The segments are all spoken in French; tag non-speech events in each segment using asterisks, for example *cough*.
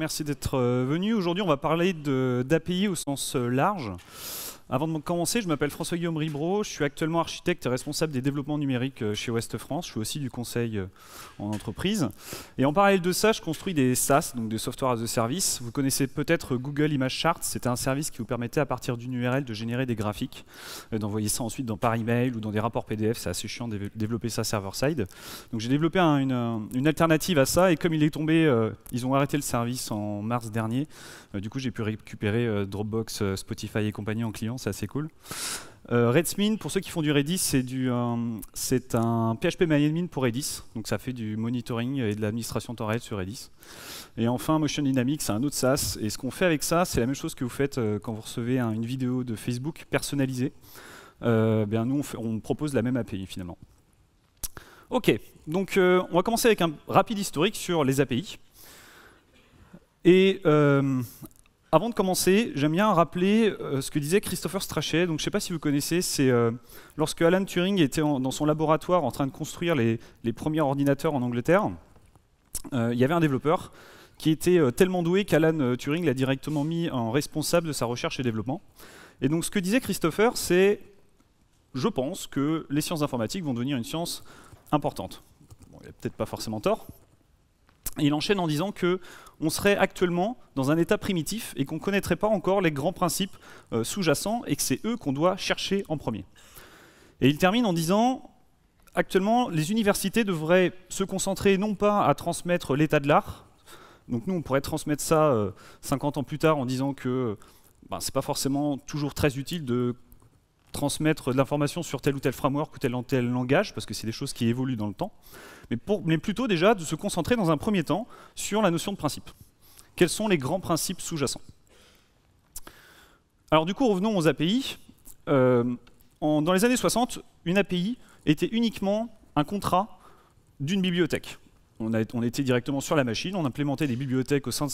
merci d'être euh, venu. Aujourd'hui, on va parler d'API au sens euh, large. Avant de commencer, je m'appelle François-Guillaume Ribro, je suis actuellement architecte et responsable des développements numériques euh, chez Ouest France, je suis aussi du conseil euh, en entreprise. Et en parallèle de ça, je construis des SaaS, donc des Software as a Service. Vous connaissez peut-être euh, Google Image Chart, c'était un service qui vous permettait à partir d'une URL de générer des graphiques, d'envoyer ça ensuite dans par email ou dans des rapports PDF, c'est assez chiant de développer ça server-side. Donc j'ai développé une, alternative à ça et comme il est tombé, ils ont arrêté le service en mars dernier, du coup j'ai pu récupérer Dropbox, Spotify et compagnie en client c'est assez cool. Euh, Redsmin, pour ceux qui font du Redis, c'est euh, un PHP MyAdmin pour Redis. Donc ça fait du monitoring et de l'administration temps réel sur Redis. Et enfin, Motion Dynamics, c'est un autre SaaS. Et ce qu'on fait avec ça, c'est la même chose que vous faites euh, quand vous recevez une vidéo de Facebook personnalisée. Euh, bien nous, on, propose la même API finalement. Ok, donc on va commencer avec un rapide historique sur les API. Et avant de commencer, j'aime bien rappeler euh, ce que disait Christopher Strachey. Donc, je ne sais pas si vous connaissez, c'est euh, lorsque Alan Turing était dans son laboratoire en train de construire les, premiers ordinateurs en Angleterre, euh, il y avait un développeur qui était tellement doué qu'Alan Turing l'a directement mis en responsable de sa recherche et développement. Et donc, ce que disait Christopher, c'est je pense que les sciences informatiques vont devenir une science importante. Il n'y a peut-être pas forcément tort, il enchaîne en disant que on serait actuellement dans un état primitif et qu'on ne connaîtrait pas encore les grands principes euh, sous-jacents et que c'est eux qu'on doit chercher en premier. Et il termine en disant actuellement, les universités devraient se concentrer non pas à transmettre l'état de l'art. Donc nous, on pourrait transmettre ça 50 euh, ans plus tard en disant que ce euh, ben, c'est pas forcément toujours très utile de transmettre de l'information sur tel ou tel framework ou tel ou tel langage, parce que c'est des choses qui évoluent dans le temps, mais, plutôt déjà de se concentrer dans un premier temps sur la notion de principe. Quels sont les grands principes sous-jacents Alors du coup, revenons aux API. Euh, dans les années 60, une API était uniquement un contrat d'une bibliothèque. On, était directement sur la machine, on implémentait des bibliothèques au sein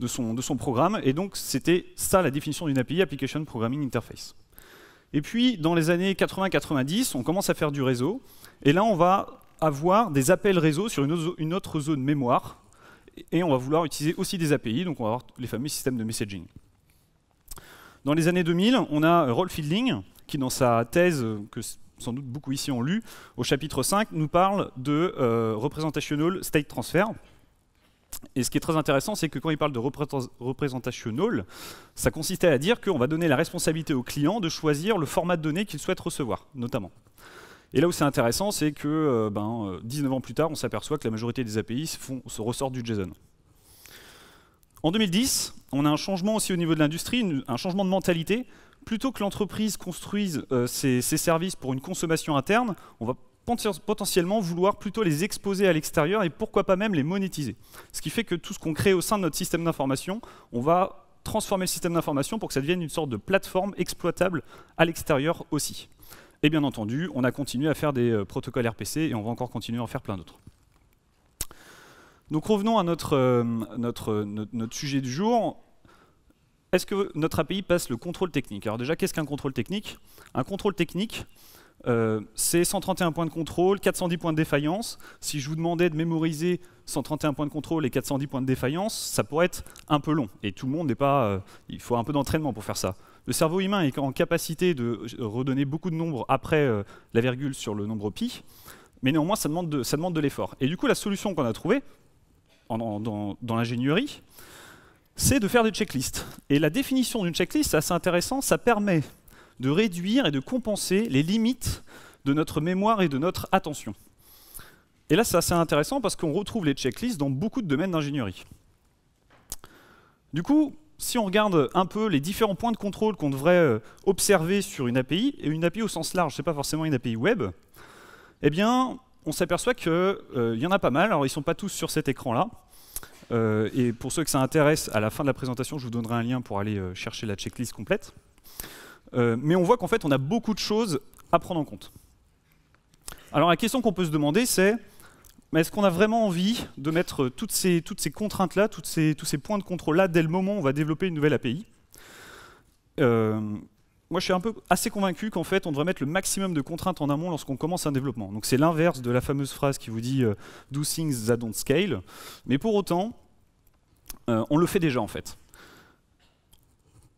de son programme, et donc c'était ça la définition d'une API, Application Programming Interface. Et puis, dans les années 80-90, on commence à faire du réseau. Et là, on va avoir des appels réseau sur une autre zone mémoire. Et on va vouloir utiliser aussi des API, donc on va avoir les fameux systèmes de messaging. Dans les années 2000, on a Rolf Fielding, qui dans sa thèse, que sans doute beaucoup ici ont lu, au chapitre 5, nous parle de euh, Representational State Transfer. Et ce qui est très intéressant, c'est que quand il parle de representational, ça consistait à dire qu'on va donner la responsabilité au client de choisir le format de données qu'il souhaite recevoir, notamment. Et là où c'est intéressant, c'est que euh, ben, 19 euh, ans plus tard, on s'aperçoit que la majorité des API se, ressortent du JSON. En 2010, on a un changement aussi au niveau de l'industrie, un changement de mentalité. Plutôt que l'entreprise construise euh, ses, services pour une consommation interne, on va potentiellement vouloir plutôt les exposer à l'extérieur et pourquoi pas même les monétiser. Ce qui fait que tout ce qu'on crée au sein de notre système d'information, on va transformer le système d'information pour que ça devienne une sorte de plateforme exploitable à l'extérieur aussi. Et bien entendu, on a continué à faire des euh, protocoles RPC et on va encore continuer à en faire plein d'autres. Donc revenons à notre, euh, euh, notre, notre, sujet du jour. Est-ce que notre API passe le contrôle technique Alors déjà, qu'est-ce qu'un contrôle technique Un contrôle technique, euh, c'est 131 points de contrôle, 410 points de défaillance. Si je vous demandais de mémoriser 131 points de contrôle et 410 points de défaillance, ça pourrait être un peu long. Et tout le monde n'est pas... Euh, il faut un peu d'entraînement pour faire ça. Le cerveau humain est en capacité de redonner beaucoup de nombres après euh, la virgule sur le nombre pi, mais néanmoins, ça demande de, ça demande de l'effort. Et du coup, la solution qu'on a trouvée dans, dans l'ingénierie, c'est de faire des checklists. Et la définition d'une checklist, c'est assez intéressant, ça permet de réduire et de compenser les limites de notre mémoire et de notre attention. Et là, c'est assez intéressant parce qu'on retrouve les checklists dans beaucoup de domaines d'ingénierie. Du coup, si on regarde un peu les différents points de contrôle qu'on devrait euh, observer sur une API, et une API au sens large, c'est pas forcément une API web, eh bien, on s'aperçoit qu'il euh, y en a pas mal. Alors, ils ne sont pas tous sur cet écran-là. Euh, et pour ceux que ça intéresse, à la fin de la présentation, je vous donnerai un lien pour aller chercher la checklist complète. Euh, mais on voit qu'en fait, on a beaucoup de choses à prendre en compte. Alors la question qu'on peut se demander, c'est est-ce qu'on a vraiment envie de mettre toutes ces, toutes ces contraintes-là, tous ces points de contrôle-là, dès le moment où on va développer une nouvelle API euh, moi, je suis un peu assez convaincu qu'en fait, on devrait mettre le maximum de contraintes en amont lorsqu'on commence un développement. Donc, c'est l'inverse de la fameuse phrase qui vous dit euh, Do things that don't scale. Mais pour autant, on le fait déjà en fait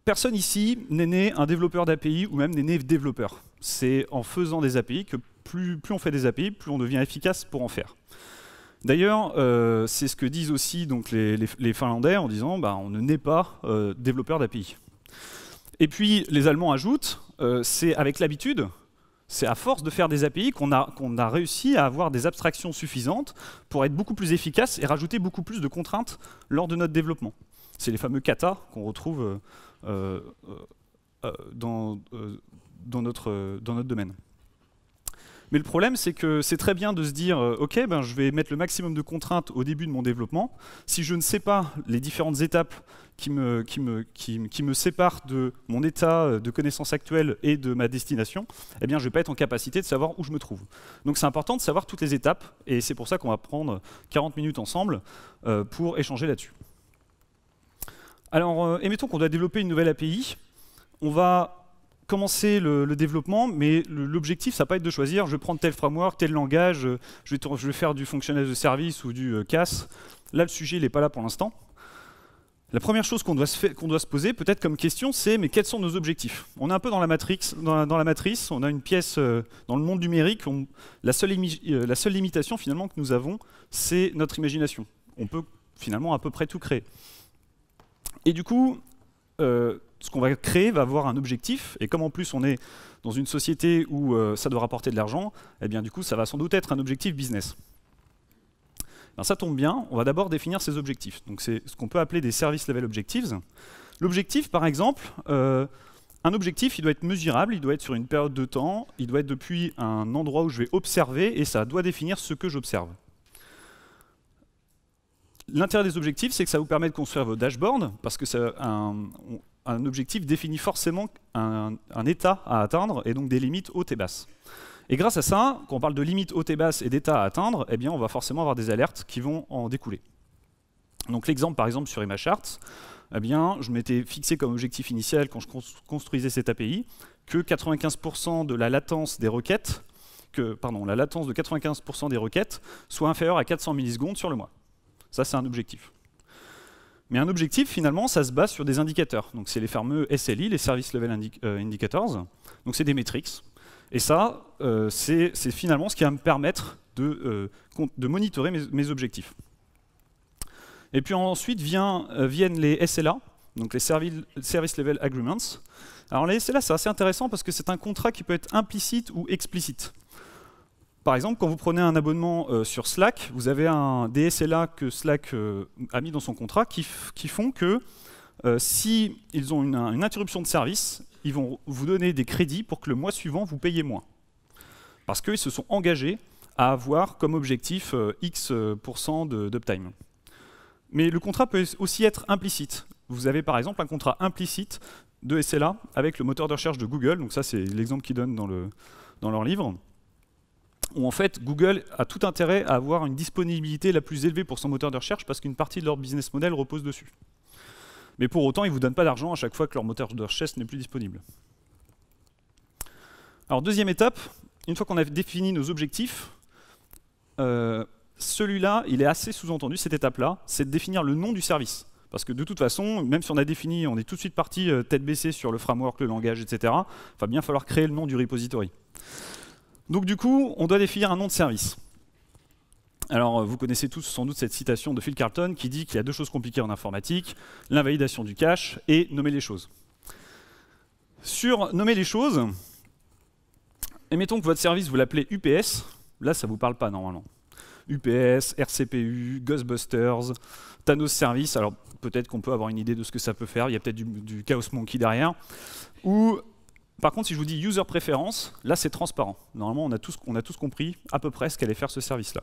personne ici n'est né un développeur d'API ou même n'est né développeur. C'est en faisant des API que plus, on fait des API, plus on devient efficace pour en faire. D'ailleurs, euh, c'est ce que disent aussi donc, les, Finlandais en disant bah, on ne naît pas euh, développeur d'API. Et puis les Allemands ajoutent, euh, c'est avec l'habitude, c'est à force de faire des API qu'on a, a, réussi à avoir des abstractions suffisantes pour être beaucoup plus efficace et rajouter beaucoup plus de contraintes lors de notre développement c'est les fameux katas qu'on retrouve euh, euh, euh, dans, notre, domaine. Mais le problème, c'est que c'est très bien de se dire, OK, ben, je vais mettre le maximum de contraintes au début de mon développement. Si je ne sais pas les différentes étapes qui me, séparent de mon état de connaissance actuelle et de ma destination, eh bien, je ne vais pas être en capacité de savoir où je me trouve. Donc c'est important de savoir toutes les étapes, et c'est pour ça qu'on va prendre 40 minutes ensemble pour échanger là-dessus. Alors, euh, qu'on doit développer une nouvelle API. On va commencer le, développement, mais l'objectif, ça va pas être de choisir, je vais prendre tel framework, tel langage, euh, je vais, faire du fonctionnel de service ou du euh, CAS. Là, le sujet, n'est pas là pour l'instant. La première chose qu'on doit, se poser, peut-être comme question, c'est mais quels sont nos objectifs On est un peu dans la, dans, matrice, on a une pièce euh, dans le monde numérique, la, seule la, seule limitation finalement que nous avons, c'est notre imagination. On peut finalement à peu près tout créer. Et du coup, euh, ce qu'on va créer va avoir un objectif, et comme en plus on est dans une société où euh, ça doit rapporter de l'argent, eh bien du coup ça va sans doute être un objectif business. Alors, ben, ça tombe bien, on va d'abord définir ces objectifs. Donc c'est ce qu'on peut appeler des service level objectives. L'objectif par exemple, euh, un objectif il doit être mesurable, il doit être sur une période de temps, il doit être depuis un endroit où je vais observer, et ça doit définir ce que j'observe. L'intérêt des objectifs, c'est que ça vous permet de construire vos dashboards, parce que un, objectif définit forcément un, état à atteindre, et donc des limites hautes et basses. Et grâce à ça, quand on parle de limites hautes et basses et d'états à atteindre, eh bien, on va forcément avoir des alertes qui vont en découler. Donc l'exemple, par exemple, sur charts, eh bien, je m'étais fixé comme objectif initial quand je construisais cette API que 95% de la latence des requêtes, pardon, la latence de 95% des requêtes soit inférieure à 400 millisecondes sur le mois. Ça, c'est un objectif. Mais un objectif, finalement, ça se base sur des indicateurs. Donc, c'est les fameux SLI, les Service Level euh, Indicators. Donc, c'est des métriques. Et ça, euh, c'est finalement ce qui va me permettre de, euh, monitorer mes, objectifs. Et puis ensuite viennent les SLA, donc les Service Level Agreements. Alors les SLA, c'est assez intéressant parce que c'est un contrat qui peut être implicite ou explicite. Par exemple, quand vous prenez un abonnement euh, sur Slack, vous avez un SLA que Slack euh, a mis dans son contrat qui, font que s'ils euh, si ils ont une, interruption de service, ils vont vous donner des crédits pour que le mois suivant, vous payez moins. Parce qu'ils se sont engagés à avoir comme objectif X% d'uptime. Mais le contrat peut aussi être implicite. Vous avez par exemple un contrat implicite de SLA avec le moteur de recherche de Google, donc ça c'est l'exemple qu'ils donnent dans leur livre, où en fait Google a tout intérêt à avoir une disponibilité la plus élevée pour son moteur de recherche parce qu'une partie de leur business model repose dessus. Mais pour autant, ils ne vous donnent pas d'argent à chaque fois que leur moteur de recherche n'est plus disponible. Alors deuxième étape, une fois qu'on a défini nos objectifs, euh, celui-là, il est assez sous-entendu, cette étape-là, c'est de définir le nom du service. Parce que de toute façon, même si on a défini, on est tout de suite parti euh, tête baissée sur le framework, le langage, etc., il va bien falloir créer le nom du repository. Donc du coup, on doit définir un nom de service. Alors, euh, vous connaissez tous sans doute cette citation de Phil Carlton qui dit qu'il y a deux choses compliquées en informatique, l'invalidation du cache et nommer les choses. Sur nommer les choses, admettons que votre service, vous l'appelez UPS, là ça ne vous parle pas normalement. UPS, RCPU, Ghostbusters, Thanos Service, alors peut-être qu'on peut avoir une idée de ce que ça peut faire, il y a peut-être du, Chaos Monkey derrière, ou par contre, si je vous dis user préférence, là c'est transparent. Normalement, on a, tous, a compris à peu près ce qu'allait faire ce service-là.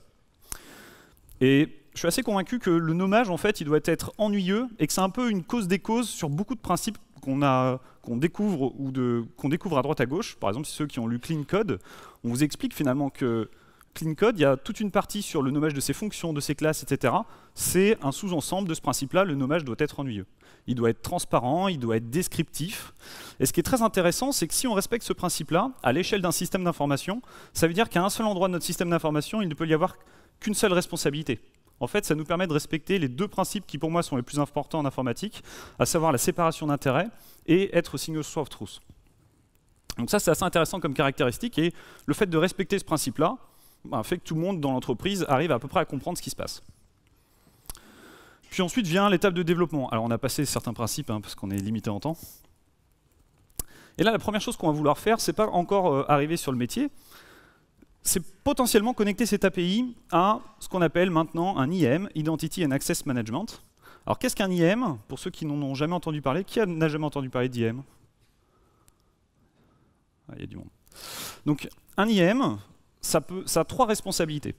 Et je suis assez convaincu que le nommage, en fait, il doit être ennuyeux et que c'est un peu une cause des causes sur beaucoup de principes qu'on découvre ou qu'on découvre à droite à gauche. Par exemple, ceux qui ont lu Clean Code, on vous explique finalement que Clean Code, il y a toute une partie sur le nommage de ses fonctions, de ses classes, etc. C'est un sous-ensemble de ce principe-là, le nommage doit être ennuyeux il doit être transparent, il doit être descriptif. Et ce qui est très intéressant, c'est que si on respecte ce principe-là, à l'échelle d'un système d'information, ça veut dire qu'à un seul endroit de notre système d'information, il ne peut y avoir qu'une seule responsabilité. En fait, ça nous permet de respecter les deux principes qui, pour moi, sont les plus importants en informatique, à savoir la séparation d'intérêts et être single source of truth. Donc ça, c'est assez intéressant comme caractéristique, et le fait de respecter ce principe-là bah, fait que tout le monde dans l'entreprise arrive à peu près à comprendre ce qui se passe. Puis ensuite vient l'étape de développement. Alors on a passé certains principes hein, parce qu'on est limité en temps. Et là, la première chose qu'on va vouloir faire, c'est pas encore euh, arriver sur le métier, c'est potentiellement connecter cette API à ce qu'on appelle maintenant un IM, Identity and Access Management. Alors qu'est-ce qu'un IM Pour ceux qui n'en ont jamais entendu parler, qui n'a jamais entendu parler d'IM ah, Il y a du monde. Donc un IM, ça a trois responsabilités.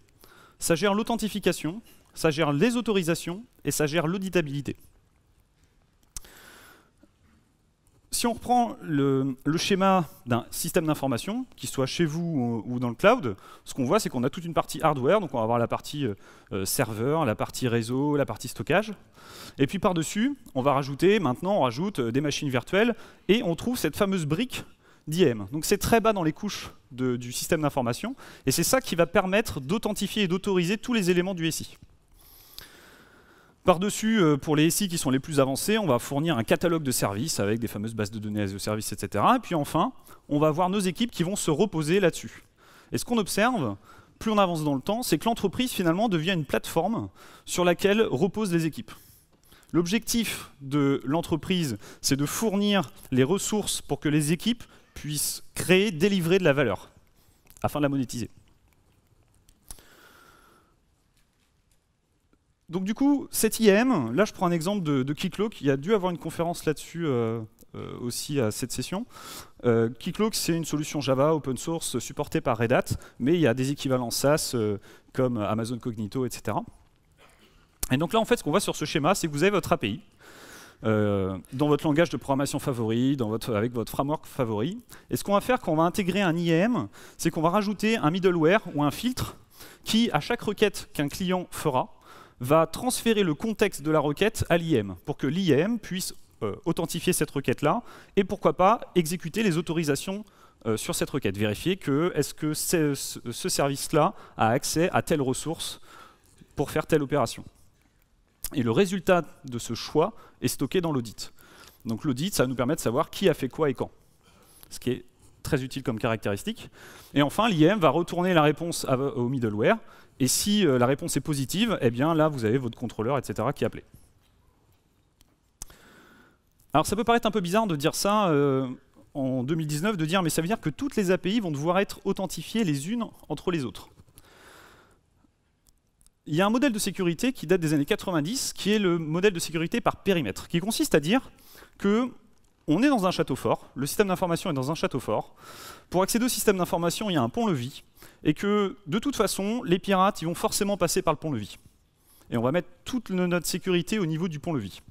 Ça gère l'authentification, ça gère les autorisations et ça gère l'auditabilité. Si on reprend le, schéma d'un système d'information, qu'il soit chez vous ou, dans le cloud, ce qu'on voit, c'est qu'on a toute une partie hardware, donc on va avoir la partie euh, euh, serveur, la partie réseau, la partie stockage. Et puis par-dessus, on va rajouter, maintenant, on rajoute euh, des machines virtuelles, et on trouve cette fameuse brique d'IM. Donc c'est très bas dans les couches du système d'information, et c'est ça qui va permettre d'authentifier et d'autoriser tous les éléments du SI. Par-dessus, euh, pour les SI qui sont les plus avancés, on va fournir un catalogue de services avec des fameuses bases de données as services, service, etc. Et puis enfin, on va avoir nos équipes qui vont se reposer là-dessus. Et ce qu'on observe, plus on avance dans le temps, c'est que l'entreprise finalement devient une plateforme sur laquelle reposent les équipes. L'objectif de l'entreprise, c'est de fournir les ressources pour que les équipes puissent créer, délivrer de la valeur, afin de la monétiser. donc du coup, cet IAM, là je prends un exemple de, de Keycloak, il y a dû avoir une conférence là-dessus euh, euh, aussi à cette session. Euh, Keycloak c'est une solution Java open source supportée par Red Hat, mais il y a des équivalents SaaS euh, comme Amazon Cognito, etc. Et donc là en fait ce qu'on voit sur ce schéma, c'est que vous avez votre API, dans votre langage de programmation favori, dans avec votre framework favori. Et ce qu'on va faire quand on va intégrer un IAM, c'est qu'on va rajouter un middleware ou un filtre qui, à chaque requête qu'un client fera, va transférer le contexte de la requête à l'IM, pour que l'IM puisse euh, authentifier cette requête-là, et pourquoi pas exécuter les autorisations euh, sur cette requête, vérifier que est-ce que ce service-là a accès à telle ressource pour faire telle opération. Et le résultat de ce choix est stocké dans l'audit. Donc l'audit, ça va nous permettre de savoir qui a fait quoi et quand, ce qui est très utile comme caractéristique. Et enfin, l'IM va retourner la réponse au middleware et si euh, la réponse est positive, eh bien là, vous avez votre contrôleur, etc., qui est appelé. Alors ça peut paraître un peu bizarre de dire ça euh, en 2019, de dire mais ça veut dire que toutes les API vont devoir être authentifiées les unes entre les autres. Il y a un modèle de sécurité qui date des années 90, qui est le modèle de sécurité par périmètre, qui consiste à dire que on est dans un château fort, le système d'information est dans un château fort. Pour accéder au système d'information, il y a un pont-levis, et que de toute façon, les pirates, ils vont forcément passer par le pont-levis. Et on va mettre toute notre sécurité au niveau du pont-levis.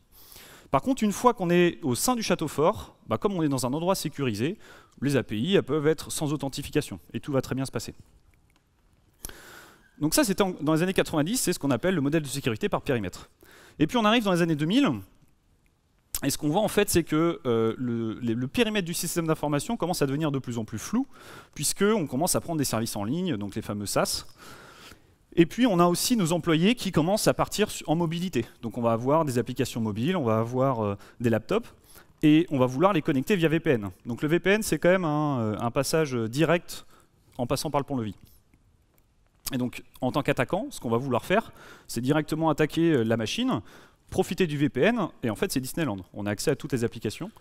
Par contre, une fois qu'on est au sein du château fort, bah, comme on est dans un endroit sécurisé, les API peuvent être sans authentification, et tout va très bien se passer. Donc ça, c'était dans les années 90, c'est ce qu'on appelle le modèle de sécurité par périmètre. Et puis on arrive dans les années 2000, et ce qu'on voit en fait, c'est que euh, le, périmètre du système d'information commence à devenir de plus en plus flou, puisqu'on commence à prendre des services en ligne, donc les fameux SaaS. Et puis on a aussi nos employés qui commencent à partir en mobilité. Donc on va avoir des applications mobiles, on va avoir euh, des laptops, et on va vouloir les connecter via VPN. Donc le VPN, c'est quand même un, euh, un, passage direct en passant par le pont-levis. Et donc, en tant qu'attaquant, ce qu'on va vouloir faire, c'est directement attaquer la machine profiter du VPN, et en fait c'est Disneyland. On a accès à toutes les applications,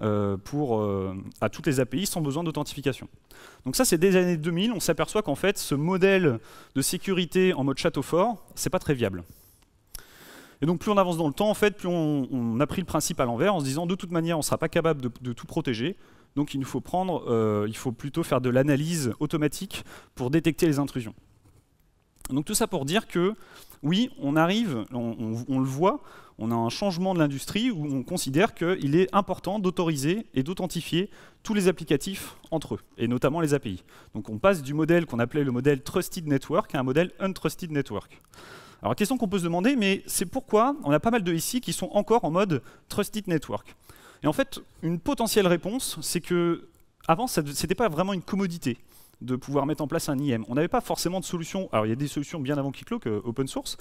euh, pour, euh, à toutes les API sans besoin d'authentification. Donc ça c'est des années 2000, on s'aperçoit qu'en fait ce modèle de sécurité en mode château fort, c'est pas très viable. Et donc plus on avance dans le temps, en fait, plus on, a pris le principe à l'envers en se disant de toute manière on ne sera pas capable de, tout protéger, donc il nous faut prendre, euh, il faut plutôt faire de l'analyse automatique pour détecter les intrusions. Donc tout ça pour dire que oui, on arrive, on, le voit, on a un changement de l'industrie où on considère qu'il est important d'autoriser et d'authentifier tous les applicatifs entre eux, et notamment les API. Donc on passe du modèle qu'on appelait le modèle Trusted Network à un modèle Untrusted Network. Alors question qu'on peut se demander, mais c'est pourquoi on a pas mal de ici qui sont encore en mode Trusted Network. Et en fait, une potentielle réponse, c'est que avant, ce n'était pas vraiment une commodité de pouvoir mettre en place un IM. On n'avait pas forcément de solution. Alors, il y a des solutions bien avant Keycloak, open source,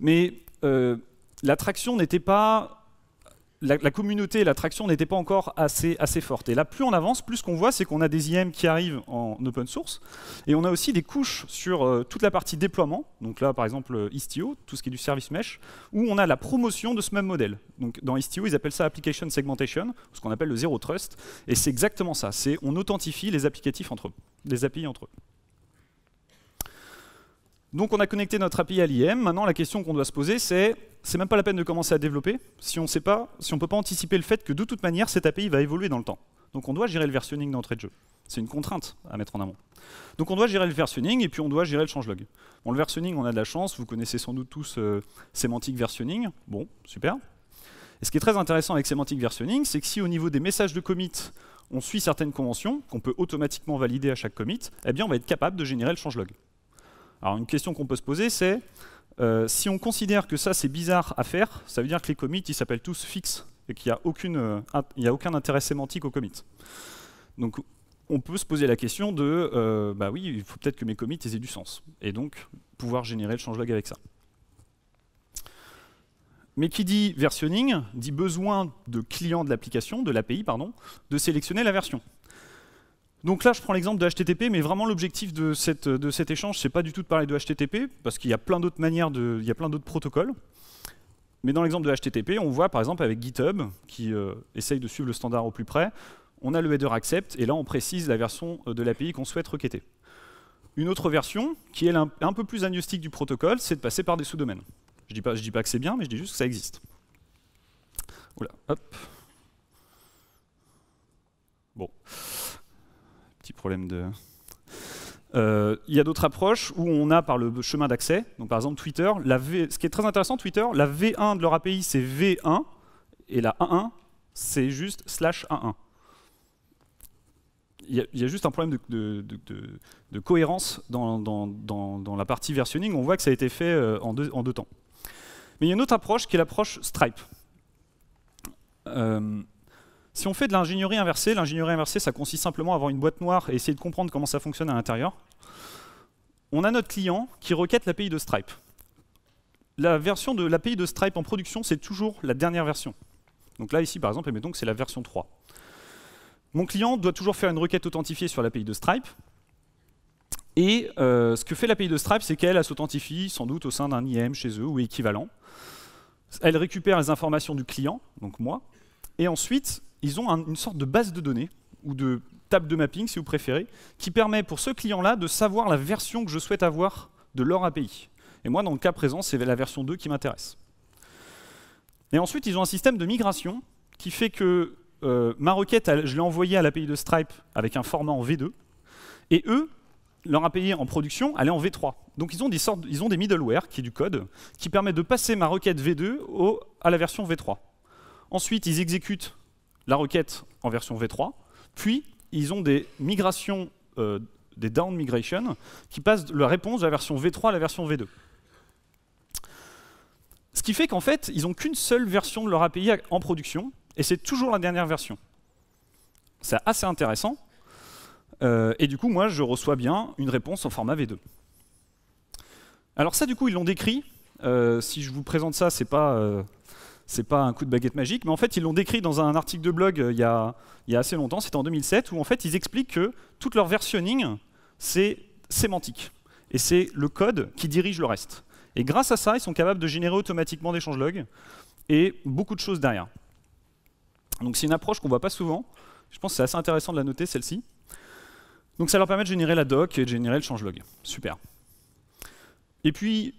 mais euh, l'attraction n'était pas la, communauté l'attraction n'était pas encore assez, assez fortes. Et là, plus on avance, plus ce qu'on voit, c'est qu'on a des IM qui arrivent en open source, et on a aussi des couches sur euh, toute la partie déploiement, donc là, par exemple, euh, Istio, tout ce qui est du service mesh, où on a la promotion de ce même modèle. Donc dans Istio, ils appellent ça Application Segmentation, ce qu'on appelle le Zero Trust, et c'est exactement ça, c'est on authentifie les applicatifs entre eux, les API entre eux. Donc on a connecté notre API à l'IM. Maintenant, la question qu'on doit se poser, c'est c'est même pas la peine de commencer à développer si on sait pas, si on peut pas anticiper le fait que de toute manière, cette API va évoluer dans le temps. Donc on doit gérer le versionning d'entrée de jeu. C'est une contrainte à mettre en amont. Donc on doit gérer le versionning et puis on doit gérer le changelog. Bon, le versionning, on a de la chance. Vous connaissez sans doute tous euh, sémantique versionning. Bon, super. Et ce qui est très intéressant avec sémantique Versioning c'est que si au niveau des messages de commit, on suit certaines conventions qu'on peut automatiquement valider à chaque commit, eh bien on va être capable de générer le changelog. Alors une question qu'on peut se poser, c'est euh, si on considère que ça c'est bizarre à faire, ça veut dire que les commits ils s'appellent tous fixes et qu'il n'y a, euh, a aucun intérêt sémantique aux commits. Donc on peut se poser la question de euh, bah oui, il faut peut-être que mes commits aient du sens et donc pouvoir générer le changelog avec ça. Mais qui dit versionning dit besoin de client de l'application, de l'API pardon, de sélectionner la version. Donc là, je prends l'exemple de HTTP, mais vraiment l'objectif de, cet échange, c'est pas du tout de parler de HTTP, parce qu'il y a plein d'autres manières, de, il y a plein d'autres protocoles. Mais dans l'exemple de HTTP, on voit par exemple avec GitHub, qui euh, essaye de suivre le standard au plus près, on a le header accept, et là on précise la version euh, de l'API qu'on souhaite requêter. Une autre version, qui est un, peu plus agnostique du protocole, c'est de passer par des sous-domaines. Je ne dis, dis, pas que c'est bien, mais je dis juste que ça existe. Oula, hop. Bon de... Euh, il y a d'autres approches où on a par le chemin d'accès, donc par exemple Twitter, la v... ce qui est très intéressant, Twitter, la V1 de leur API c'est V1, et la 1.1 c'est juste slash 1.1. Il y, a juste un problème de, de, cohérence dans, dans, la partie versionning, on voit que ça a été fait euh, en, deux, en deux temps. Mais il y a une autre approche qui est l'approche Stripe. Euh, si on fait de l'ingénierie inversée, l'ingénierie inversée, ça consiste simplement à avoir une boîte noire et essayer de comprendre comment ça fonctionne à l'intérieur. On a notre client qui requête l'API de Stripe. La version de l'API de Stripe en production, c'est toujours la dernière version. Donc là, ici, par exemple, admettons que c'est la version 3. Mon client doit toujours faire une requête authentifiée sur l'API de Stripe. Et euh, ce que fait l'API de Stripe, c'est qu'elle s'authentifie sans doute au sein d'un IM chez eux ou équivalent. Elle récupère les informations du client, donc moi, et ensuite, ils ont une sorte de base de données, ou de table de mapping si vous préférez, qui permet pour ce client-là de savoir la version que je souhaite avoir de leur API. Et moi, dans le cas présent, c'est la version 2 qui m'intéresse. Et ensuite, ils ont un système de migration qui fait que euh, ma requête, je l'ai envoyée à l'API de Stripe avec un format en V2, et eux, leur API en production, elle est en V3. Donc ils ont des, sortes, ils ont des middleware, qui est du code, qui permet de passer ma requête V2 à la version V3. Ensuite, ils exécutent la requête en version V3, puis ils ont des migrations, euh, des down migrations, qui passent de la réponse de la version V3 à la version V2. Ce qui fait qu'en fait, ils n'ont qu'une seule version de leur API en production, et c'est toujours la dernière version. C'est assez intéressant. Euh, et du coup, moi, je reçois bien une réponse en format V2. Alors ça, du coup, ils l'ont décrit. Euh, si je vous présente ça, c'est pas c'est pas un coup de baguette magique, mais en fait, ils l'ont décrit dans un article de blog euh, il y a, assez longtemps, c'était en 2007, où en fait, ils expliquent que toute leur versionning, c'est sémantique. Et c'est le code qui dirige le reste. Et grâce à ça, ils sont capables de générer automatiquement des changelogs et beaucoup de choses derrière. Donc c'est une approche qu'on ne voit pas souvent. Je pense que c'est assez intéressant de la noter, celle-ci. Donc ça leur permet de générer la doc et de générer le changelog. Super. Et puis,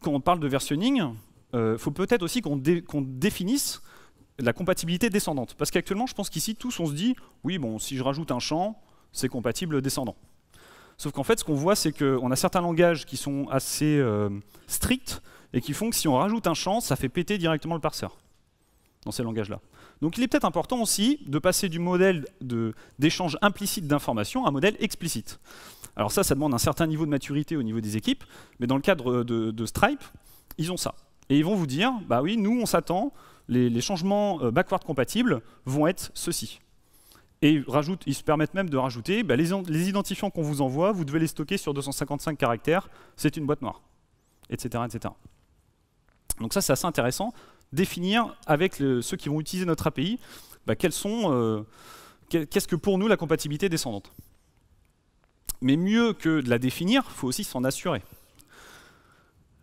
quand on parle de versionning, il euh, faut peut-être aussi qu'on définisse la compatibilité descendante. Parce qu'actuellement, je pense qu'ici, tous, on se dit, oui, bon, si je rajoute un champ, c'est compatible descendant. Sauf qu'en fait, ce qu'on voit, c'est qu'on a certains langages qui sont assez euh, stricts et qui font que si on rajoute un champ, ça fait péter directement le parseur dans ces langages-là. Donc il est peut-être important aussi de passer du modèle d'échange implicite d'informations à un modèle explicite. Alors ça, ça demande un certain niveau de maturité au niveau des équipes, mais dans le cadre de Stripe, ils ont ça et ils vont vous dire, bah oui, nous on s'attend, les, changements euh, backward compatibles vont être ceux-ci. Et ils se permettent même de rajouter, bah, les, identifiants qu'on vous envoie, vous devez les stocker sur 255 caractères, c'est une boîte noire, etc. etc. Donc ça c'est assez intéressant, définir avec ceux qui vont utiliser notre API, bah, sont... Euh, qu'est-ce que pour nous la compatibilité descendante. Mais mieux que de la définir, il faut aussi s'en assurer.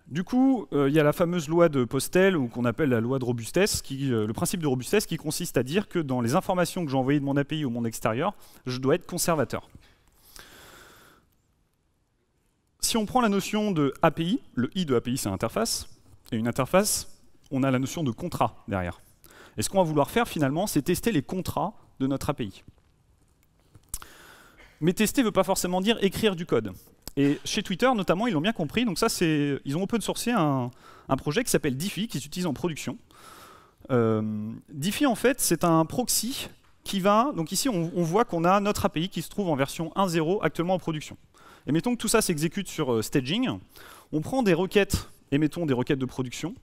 Du coup, euh, il y a la fameuse loi de Postel, ou qu'on appelle la loi de robustesse, qui, euh, le principe de robustesse qui consiste à dire que dans les informations que j'ai envoyées de mon API au monde extérieur, je dois être conservateur. Si on prend la notion de API, le I de API c'est interface, et une interface, on a la notion de contrat derrière. Et ce qu'on va vouloir faire finalement, c'est tester les contrats de notre API. Mais tester ne veut pas forcément dire écrire du code. Et chez Twitter, notamment, ils l'ont bien compris. Donc ça, c'est, ils ont open sourcé un, un projet qui s'appelle Diffie, qui s'utilise en production. Euh, Diffie, en fait, c'est un proxy qui va... Donc ici, on, voit qu'on a notre API qui se trouve en version 1.0 actuellement en production. Et mettons que tout ça s'exécute sur euh, staging. On prend des requêtes, et mettons des requêtes de production.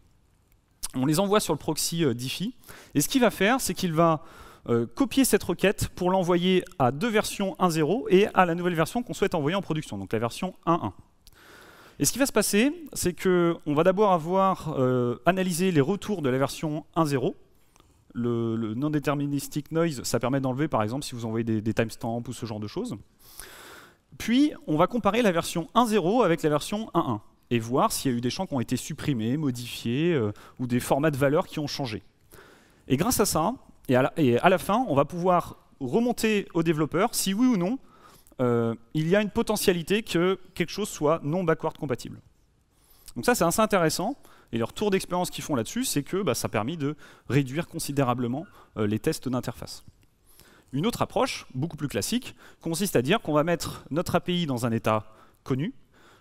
On les envoie sur le proxy euh, Diffie. Et ce qu'il va faire, c'est qu'il va euh, copier cette requête pour l'envoyer à deux versions 1.0 et à la nouvelle version qu'on souhaite envoyer en production, donc la version 1.1. Et ce qui va se passer, c'est qu'on va d'abord avoir euh, analysé les retours de la version 1.0. Le, le non-deterministic noise, ça permet d'enlever par exemple si vous envoyez des, timestamps ou ce genre de choses. Puis, on va comparer la version 1.0 avec la version 1.1 et voir s'il y a eu des champs qui ont été supprimés, modifiés, euh, ou des formats de valeurs qui ont changé. Et grâce à ça, et à, la, fin, on va pouvoir remonter au développeur si oui ou non euh, il y a une potentialité que quelque chose soit non backward compatible. Donc ça, c'est assez intéressant. Et leur retour d'expérience qu'ils font là-dessus, c'est que bah, ça a permis de réduire considérablement euh, les tests d'interface. Une autre approche, beaucoup plus classique, consiste à dire qu'on va mettre notre API dans un état connu,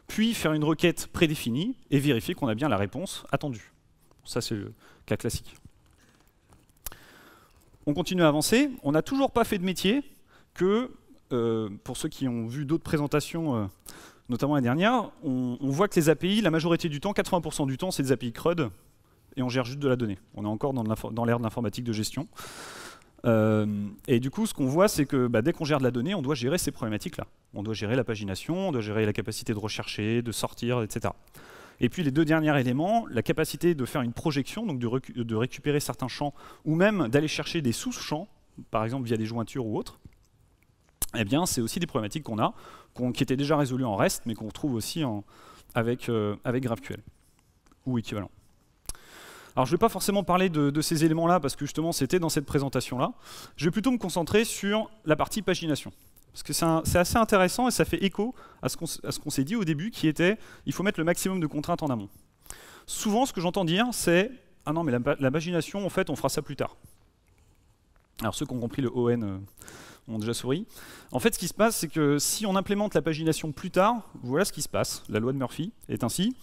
puis faire une requête prédéfinie et vérifier qu'on a bien la réponse attendue. Ça, c'est le cas classique on continue à avancer. On n'a toujours pas fait de métier que, euh, pour ceux qui ont vu d'autres présentations, euh, notamment la dernière, on, voit que les API, la majorité du temps, 80% du temps, c'est des API CRUD, et on gère juste de la donnée. On est encore dans l'ère de l'informatique de gestion. Euh, et du coup, ce qu'on voit, c'est que bah, dès qu'on gère de la donnée, on doit gérer ces problématiques-là. On doit gérer la pagination, on doit gérer la capacité de rechercher, de sortir, etc. Et puis les deux derniers éléments, la capacité de faire une projection, donc de, récupérer certains champs, ou même d'aller chercher des sous-champs, par exemple via des jointures ou autres, eh bien c'est aussi des problématiques qu'on a, qui étaient déjà résolues en REST, mais qu'on retrouve aussi avec, euh, avec GraphQL, ou équivalent. Alors je ne vais pas forcément parler de ces éléments-là, parce que justement c'était dans cette présentation-là. Je vais plutôt me concentrer sur la partie pagination. Parce que c'est assez intéressant et ça fait écho à ce qu'on s'est dit au début qui était il faut mettre le maximum de contraintes en amont. Souvent, ce que j'entends dire, c'est Ah non, mais la, pagination, en fait, on fera ça plus tard. Alors ceux qui ont compris le ON euh, ont déjà souri. En fait, ce qui se passe, c'est que si on implémente la pagination plus tard, voilà ce qui se passe. La loi de Murphy est ainsi.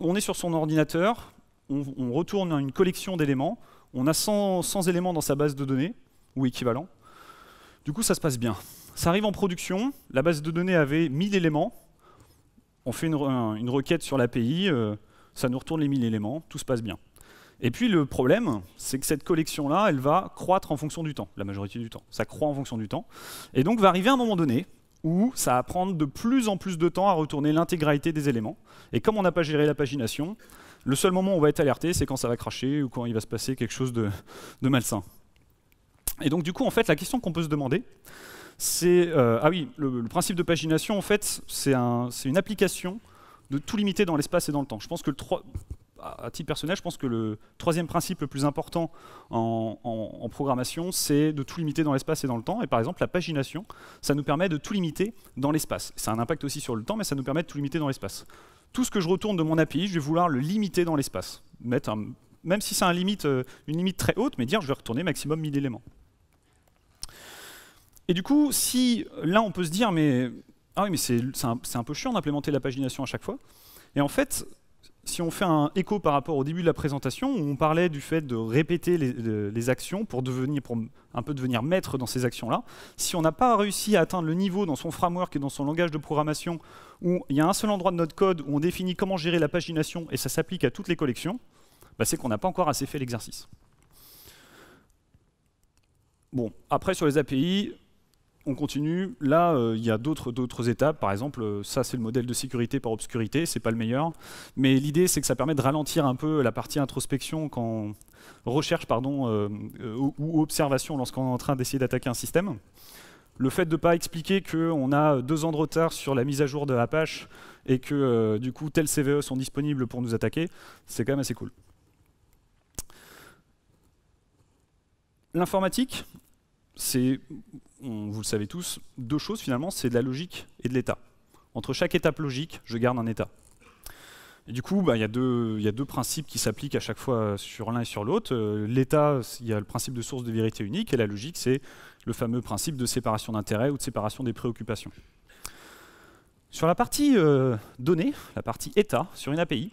On est sur son ordinateur, on, retourne une collection d'éléments, on a 100 éléments dans sa base de données, ou équivalent. Du coup, ça se passe bien. Ça arrive en production, la base de données avait 1000 éléments, on fait une, requête sur l'API, euh, ça nous retourne les 1000 éléments, tout se passe bien. Et puis le problème, c'est que cette collection-là, elle va croître en fonction du temps, la majorité du temps. Ça croît en fonction du temps. Et donc va arriver un moment donné où ça va prendre de plus en plus de temps à retourner l'intégralité des éléments. Et comme on n'a pas géré la pagination, le seul moment où on va être alerté, c'est quand ça va cracher ou quand il va se passer quelque chose de malsain. Et donc du coup, en fait, la question qu'on peut se demander, c'est... Euh, ah oui, le, principe de pagination, en fait, c'est une application de tout limiter dans l'espace et dans le temps. Je pense que le à titre personnel, je pense que le troisième principe le plus important en, programmation, c'est de tout limiter dans l'espace et dans le temps. Et par exemple, la pagination, ça nous permet de tout limiter dans l'espace. Ça a un impact aussi sur le temps, mais ça nous permet de tout limiter dans l'espace. Tout ce que je retourne de mon API, je vais vouloir le limiter dans l'espace. même si c'est euh, une limite très haute, mais dire je vais retourner maximum 1000 éléments. Et du coup, si là, on peut se dire, mais, ah oui, mais c'est un, peu chiant d'implémenter la pagination à chaque fois. Et en fait, si on fait un écho par rapport au début de la présentation, où on parlait du fait de répéter les, actions pour, devenir, pour un peu devenir maître dans ces actions-là, si on n'a pas réussi à atteindre le niveau dans son framework et dans son langage de programmation, où il y a un seul endroit de notre code où on définit comment gérer la pagination et ça s'applique à toutes les collections, bah, c'est qu'on n'a pas encore assez fait l'exercice. Bon, après sur les API, on continue. Là, euh, il y a d'autres étapes. Par exemple, euh, ça, c'est le modèle de sécurité par obscurité. C'est pas le meilleur. Mais l'idée, c'est que ça permet de ralentir un peu la partie introspection, quand, recherche pardon, euh, ou observation lorsqu'on est en train d'essayer d'attaquer un système. Le fait de ne pas expliquer qu'on a deux ans de retard sur la mise à jour de Apache et que du coup, tels CVE sont disponibles pour nous attaquer, c'est quand même assez cool. L'informatique, c'est vous le savez tous, deux choses finalement, c'est de la logique et de l'état. Entre chaque étape logique, je garde un état. du coup, bah, il y, a deux principes qui s'appliquent à chaque fois sur l'un et sur l'autre. Euh, l'état, il y a le principe de source de vérité unique, et la logique, c'est le fameux principe de séparation d'intérêts ou de séparation des préoccupations. Sur la partie euh, donnée, la partie état, sur une API,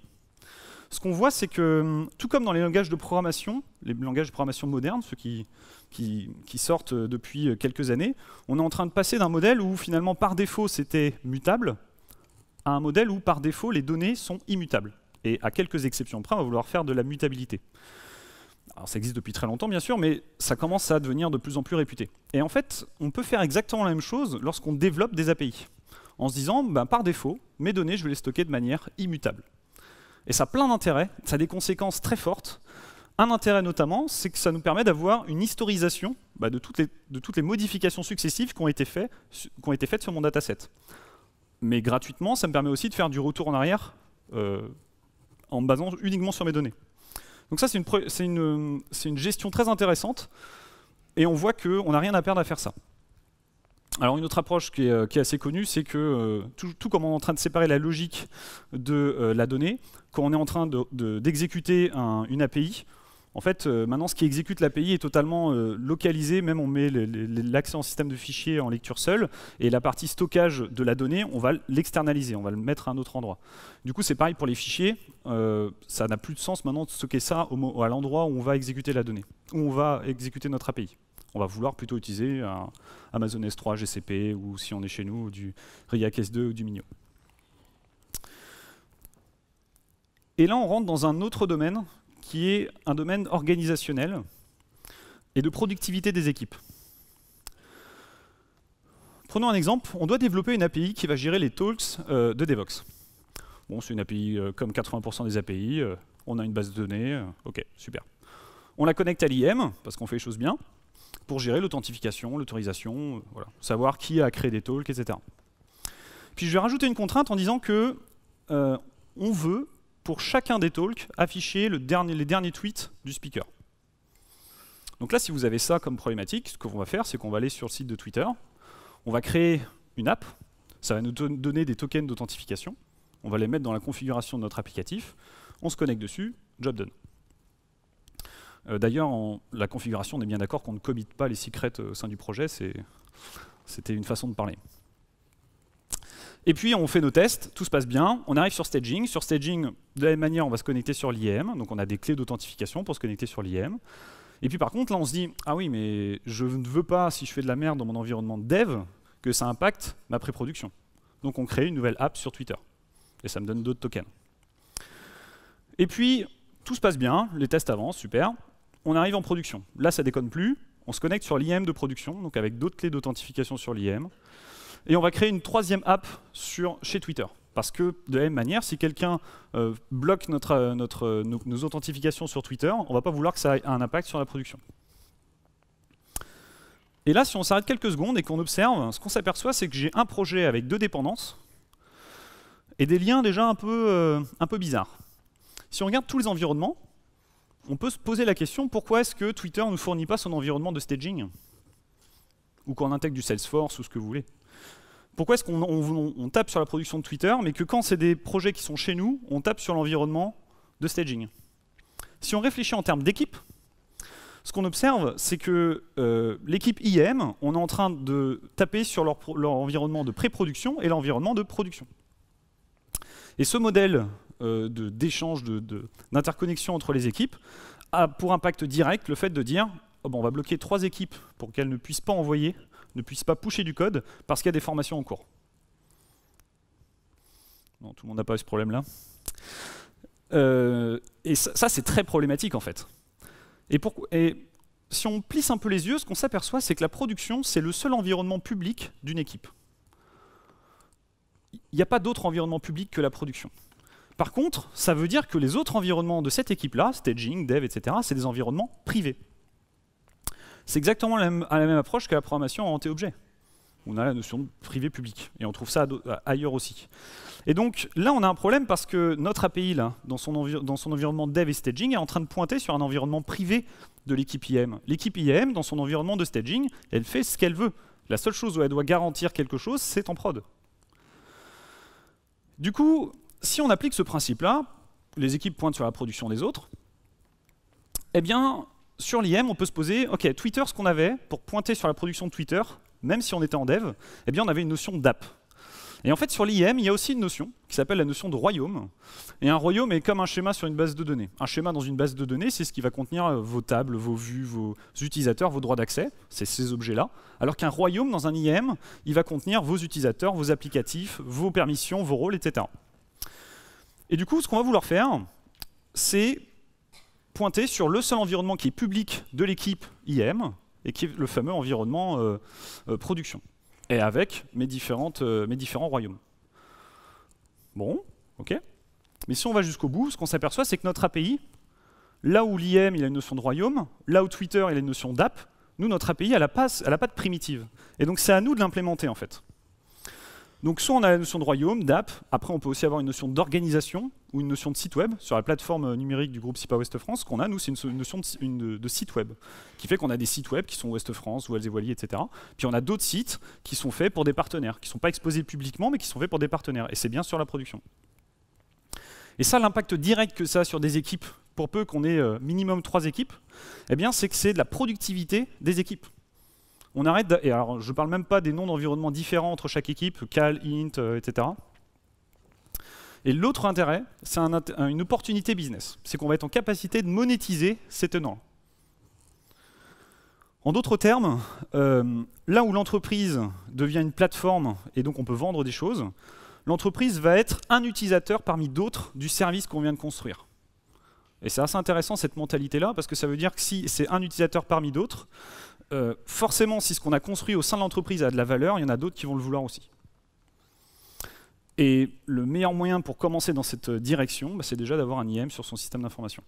ce qu'on voit, c'est que, hum, tout comme dans les langages de programmation, les langages de programmation modernes, ceux qui, sortent euh, depuis euh, quelques années, on est en train de passer d'un modèle où finalement par défaut c'était mutable, à un modèle où par défaut les données sont immutables. Et à quelques exceptions près, on va vouloir faire de la mutabilité. Alors ça existe depuis très longtemps bien sûr, mais ça commence à devenir de plus en plus réputé. Et en fait, on peut faire exactement la même chose lorsqu'on développe des API, en se disant, ben, par défaut, mes données, je vais les stocker de manière immutable. Et ça a plein d'intérêts, ça a des conséquences très fortes. Un intérêt notamment, c'est que ça nous permet d'avoir une historisation bah, de, toutes les, modifications successives qui ont, été faites sur mon dataset. Mais gratuitement, ça me permet aussi de faire du retour en arrière euh, en me basant uniquement sur mes données. Donc ça, c'est une, une gestion très intéressante, et on voit qu'on n'a rien à perdre à faire ça. Alors une autre approche qui est, euh, assez connue, c'est que euh, tout, comme on est en train de séparer la logique de euh, la donnée, quand on est en train d'exécuter une API, en fait, maintenant, ce qui exécute l'API est totalement localisé, même on met l'accès en système de fichiers en lecture seule, et la partie stockage de la donnée, on va l'externaliser, on va le mettre à un autre endroit. Du coup, c'est pareil pour les fichiers, ça n'a plus de sens maintenant de stocker ça au, à l'endroit où on va exécuter la donnée, où on va exécuter notre API on va vouloir plutôt utiliser un Amazon S3 GCP ou si on est chez nous du React S2 ou du Minio. Et là, on rentre dans un autre domaine qui est un domaine organisationnel et de productivité des équipes. Prenons un exemple, on doit développer une API qui va gérer les talks euh, de DevOps. Bon, c'est une API euh, comme 80% des API, euh, on a une base de données, ok, super. On la connecte à l'IM, parce qu'on fait les choses bien, pour gérer l'authentification, l'autorisation, euh, savoir qui a créé des talks, etc. Puis je vais rajouter une contrainte en disant que euh, on veut, pour chacun des talks, afficher les derniers tweets du speaker. Donc là, si vous avez ça comme problématique, ce qu'on va faire, c'est qu'on va aller sur le site de Twitter, on va créer une app, ça va nous donner des tokens d'authentification, on va les mettre dans la configuration de notre applicatif, on se connecte dessus, job done. Euh, d'ailleurs, la configuration, on est bien d'accord qu'on ne commit pas les secrets euh, au sein du projet, c'était une façon de parler. Et puis on fait nos tests, tout se passe bien, on arrive sur staging. Sur staging, de la même manière, on va se connecter sur l'IM, donc on a des clés d'authentification pour se connecter sur l'IM. Et puis par contre, là on se dit, ah oui, mais je ne veux pas, si je fais de la merde dans mon environnement dev, que ça impacte ma pré-production. Donc on crée une nouvelle app sur Twitter. Et ça me donne d'autres tokens. Et puis, tout se passe bien, les tests avancent, super on arrive en production. Là, ça déconne plus. On se connecte sur l'IM de production, donc avec d'autres clés d'authentification sur l'IM. Et on va créer une troisième app sur, chez Twitter. Parce que de la même manière, si quelqu'un euh, bloque notre, euh, euh, nos, authentifications sur Twitter, on ne va pas vouloir que ça ait un impact sur la production. Et là, si on s'arrête quelques secondes et qu'on observe, ce qu'on s'aperçoit, c'est que j'ai un projet avec deux dépendances et des liens déjà un peu, un peu bizarres. Si on regarde tous les environnements, on peut se poser la question pourquoi est-ce que Twitter ne fournit pas son environnement de staging Ou qu'on intègre du Salesforce ou ce que vous voulez. Pourquoi est-ce qu'on tape sur la production de Twitter, mais que quand c'est des projets qui sont chez nous, on tape sur l'environnement de staging Si on réfléchit en termes d'équipe, ce qu'on observe, c'est que euh, l'équipe IM, on est en train de taper sur leur, leur environnement de pré-production et l'environnement de production. Et ce modèle euh, d'échange, d'interconnexion entre les équipes, a pour impact direct le fait de dire oh, ben, on va bloquer trois équipes pour qu'elles ne puissent pas envoyer, ne puissent pas pusher du code parce qu'il y a des formations en cours. Non, tout le monde n'a pas eu ce problème-là. Euh, et ça, c'est très problématique en fait. Et, et si on plisse un peu les yeux, ce qu'on s'aperçoit, c'est que la production, c'est le seul environnement public d'une équipe. Il n'y a pas d'autre environnement public que la production. Par contre, ça veut dire que les autres environnements de cette équipe-là, staging, dev, etc., c'est des environnements privés. C'est exactement la la même, approche que la programmation en objet On a la notion de privé-public, et on trouve ça euh, ailleurs aussi. Et donc là, on a un problème parce que notre API, dans, son dans son environnement dev et staging, est en train de pointer sur un environnement privé de l'équipe IAM. L'équipe IAM, dans son environnement de staging, elle fait ce qu'elle veut. La seule chose où elle doit garantir quelque chose, c'est en prod. Du coup, si on applique ce principe-là, les équipes pointent sur la production des autres, eh bien, sur l'IM, on peut se poser, OK, Twitter, ce qu'on avait pour pointer sur la production de Twitter, même si on était en dev, eh bien, on avait une notion d'app. Et en fait, sur l'IM, il y a aussi une notion qui s'appelle la notion de royaume. Et un royaume est comme un schéma sur une base de données. Un schéma dans une base de données, c'est ce qui va contenir euh, vos tables, vos vues, vos utilisateurs, vos droits d'accès. C'est ces objets-là. Alors qu'un royaume dans un IM, il va contenir vos utilisateurs, vos applicatifs, vos permissions, vos rôles, etc. Et du coup, ce qu'on va vouloir faire, c'est pointer sur le seul environnement qui est public de l'équipe IM, et qui est le fameux environnement euh, euh, production, et avec mes, différentes, euh, mes différents royaumes. Bon, ok. Mais si on va jusqu'au bout, ce qu'on s'aperçoit, c'est que notre API, là où l'IM il a une notion de royaume, là où Twitter il a une notion d'app, nous, notre API, elle n'a pas, pas de primitive. Et donc c'est à nous de l'implémenter, en fait. Donc soit on a la notion de royaume, d'app, après on peut aussi avoir une notion d'organisation ou une notion de site web. Sur la plateforme euh, numérique du groupe CIPA Ouest France, qu'on a, nous, c'est une, notion de, site web, qui fait qu'on a des sites web qui sont Ouest France, Ouelles et Voiliers, etc. Puis on a d'autres sites qui sont faits pour des partenaires, qui ne sont pas exposés publiquement, mais qui sont faits pour des partenaires. Et c'est bien sur la production. Et ça, l'impact direct que ça a sur des équipes, pour peu qu'on ait euh, minimum trois équipes, eh bien c'est que c'est de la productivité des équipes on arrête, et je ne parle même pas des noms d'environnement différents entre chaque équipe, cal, int, euh, etc. Et l'autre intérêt, c'est une opportunité business. C'est qu'on va être en capacité de monétiser ces tenants. En d'autres termes, euh, là où l'entreprise devient une plateforme et donc on peut vendre des choses, l'entreprise va être un utilisateur parmi d'autres du service qu'on vient de construire. Et c'est assez intéressant cette mentalité-là, parce que ça veut dire que si c'est un utilisateur parmi d'autres, euh, forcément, si ce qu'on a construit au sein de l'entreprise a de la valeur, il y en a d'autres qui vont le vouloir aussi. Et le meilleur moyen pour commencer dans cette direction, bah, c'est déjà d'avoir un IM sur son système d'information.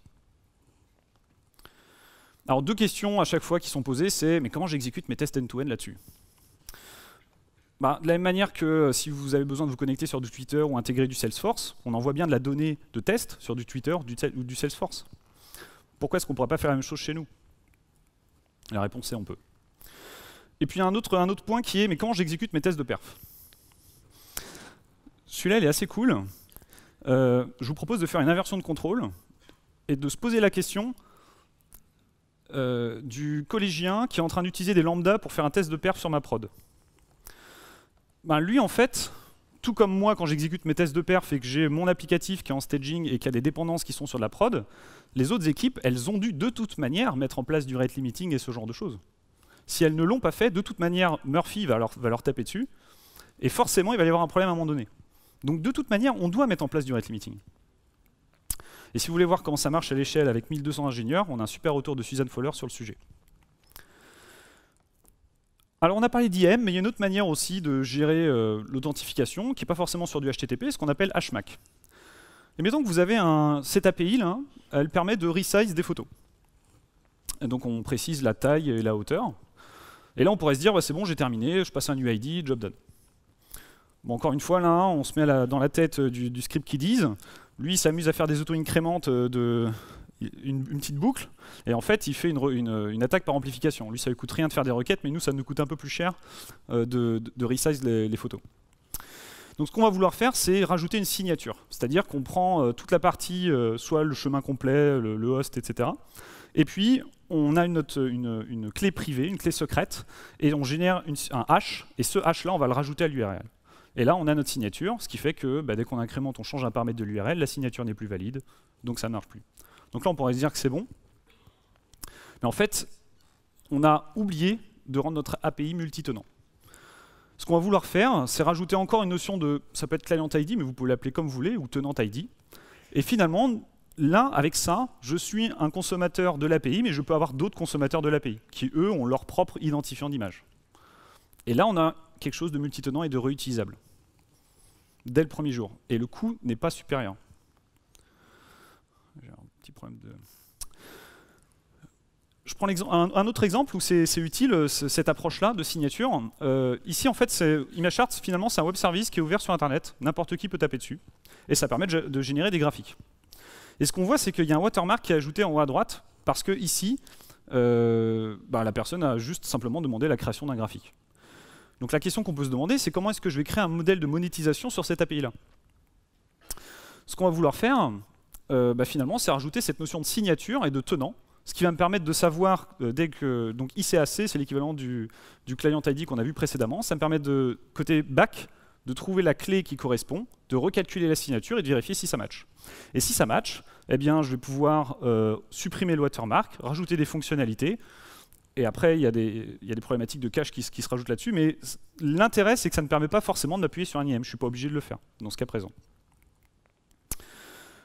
Alors deux questions à chaque fois qui sont posées, c'est mais comment j'exécute mes tests end-to-end là-dessus bah, De la même manière que euh, si vous avez besoin de vous connecter sur du Twitter ou intégrer du Salesforce, on envoie bien de la donnée de test sur du Twitter ou du Salesforce. Pourquoi est-ce qu'on ne pourrait pas faire la même chose chez nous la réponse est on peut. Et puis un autre, un autre point qui est, mais comment j'exécute mes tests de perf Celui-là, il est assez cool. Euh, je vous propose de faire une inversion de contrôle et de se poser la question euh, du collégien qui est en train d'utiliser des lambdas pour faire un test de perf sur ma prod. Ben, lui, en fait, tout comme moi, quand j'exécute mes tests de perf et que j'ai mon applicatif qui est en staging et qui a des dépendances qui sont sur la prod, les autres équipes, elles ont dû de toute manière mettre en place du rate limiting et ce genre de choses. Si elles ne l'ont pas fait, de toute manière, Murphy va leur, taper dessus et forcément, il va y avoir un problème à un moment donné. Donc de toute manière, on doit mettre en place du rate limiting. Et si vous voulez voir comment ça marche à l'échelle avec 1200 ingénieurs, on a un super retour de Suzanne Fowler sur le sujet. Alors on a parlé d'IM, mais il y a une autre manière aussi de gérer euh, l'authentification qui n'est pas forcément sur du HTTP, ce qu'on appelle HMAC. Et mettons que vous avez un, cette API, là, elle permet de resize des photos. donc on précise la taille et la hauteur. Et là on pourrait se dire, c'est bon, j'ai terminé, je passe un UID, job done. Bon, encore une fois, là, on se met dans la tête euh, du, script qui dise. Lui, il s'amuse à faire des auto-incrémentes euh, de, une, petite boucle, et en fait, il fait une, attaque par amplification. Lui, ça lui coûte rien de faire des requêtes, mais nous, ça nous coûte un peu plus cher euh, de, resize les, photos. Donc, ce qu'on va vouloir faire, c'est rajouter une signature. C'est-à-dire qu'on prend euh, toute la partie, euh, soit le chemin complet, le, host, etc. Et puis, on a une, une, clé privée, une clé secrète, et on génère un hash, et ce hash-là, on va le rajouter à l'URL. Et là, on a notre signature, ce qui fait que bah, dès qu'on incrémente, on change un paramètre de l'URL, la signature n'est plus valide, donc ça ne marche plus. Donc là, on pourrait se dire que c'est bon. Mais en fait, on a oublié de rendre notre API multitenant. Ce qu'on va vouloir faire, c'est rajouter encore une notion de, ça peut être client ID, mais vous pouvez l'appeler comme vous voulez, ou tenant ID. Et finalement, là, avec ça, je suis un consommateur de l'API, mais je peux avoir d'autres consommateurs de l'API, qui eux ont leur propre identifiant d'image. Et là, on a quelque chose de multitenant et de réutilisable, dès le premier jour. Et le coût n'est pas supérieur problème de... Je prends un, autre exemple où c'est utile, euh, cette approche-là de signature. Euh, ici, en fait, ImageArt, finalement, c'est un web service qui est ouvert sur Internet. N'importe qui peut taper dessus. Et ça permet de, générer des graphiques. Et ce qu'on voit, c'est qu'il y a un watermark qui est ajouté en haut à droite, parce que ici, euh, bah, la personne a juste simplement demandé la création d'un graphique. Donc la question qu'on peut se demander, c'est comment est-ce que je vais créer un modèle de monétisation sur cette API-là Ce qu'on va vouloir faire, euh, bah, finalement, c'est rajouter cette notion de signature et de tenant, ce qui va me permettre de savoir, euh, dès que. Donc ICAC, c'est l'équivalent du, client ID qu'on a vu précédemment. Ça me permet de, côté back, de trouver la clé qui correspond, de recalculer la signature et de vérifier si ça match. Et si ça match, eh bien, je vais pouvoir euh, supprimer le watermark, rajouter des fonctionnalités. Et après, il y, a des problématiques de cache qui, se rajoutent là-dessus. Mais l'intérêt, c'est que ça ne permet pas forcément de m'appuyer sur un IM. Je ne suis pas obligé de le faire, dans ce cas présent.